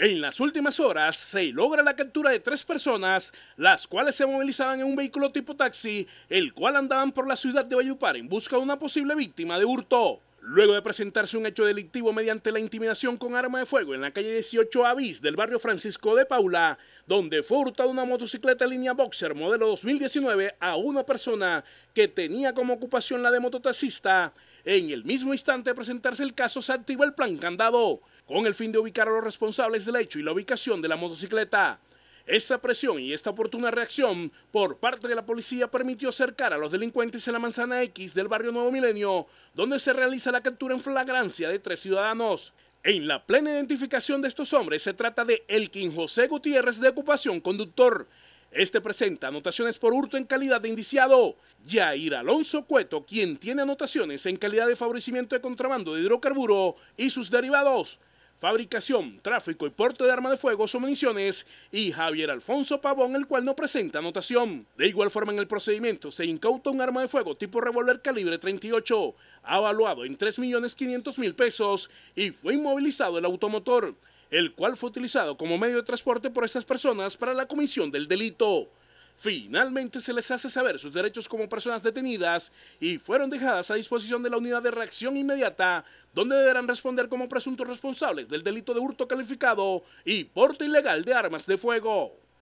En las últimas horas se logra la captura de tres personas, las cuales se movilizaban en un vehículo tipo taxi, el cual andaban por la ciudad de Bayupar en busca de una posible víctima de hurto. Luego de presentarse un hecho delictivo mediante la intimidación con arma de fuego en la calle 18 Avis del barrio Francisco de Paula, donde fue hurtada una motocicleta línea Boxer modelo 2019 a una persona que tenía como ocupación la de mototaxista, en el mismo instante de presentarse el caso se activa el plan candado, con el fin de ubicar a los responsables del hecho y la ubicación de la motocicleta. Esa presión y esta oportuna reacción por parte de la policía permitió acercar a los delincuentes en la manzana X del barrio Nuevo Milenio, donde se realiza la captura en flagrancia de tres ciudadanos. En la plena identificación de estos hombres se trata de Elkin José Gutiérrez de ocupación conductor. Este presenta anotaciones por hurto en calidad de indiciado. Yair Alonso Cueto, quien tiene anotaciones en calidad de favorecimiento de contrabando de hidrocarburo y sus derivados fabricación, tráfico y porte de arma de fuego o municiones, y Javier Alfonso Pavón, el cual no presenta anotación. De igual forma, en el procedimiento se incauta un arma de fuego tipo revólver calibre 38, avaluado en 3.500.000 pesos, y fue inmovilizado el automotor, el cual fue utilizado como medio de transporte por estas personas para la comisión del delito. Finalmente se les hace saber sus derechos como personas detenidas y fueron dejadas a disposición de la unidad de reacción inmediata, donde deberán responder como presuntos responsables del delito de hurto calificado y porte ilegal de armas de fuego.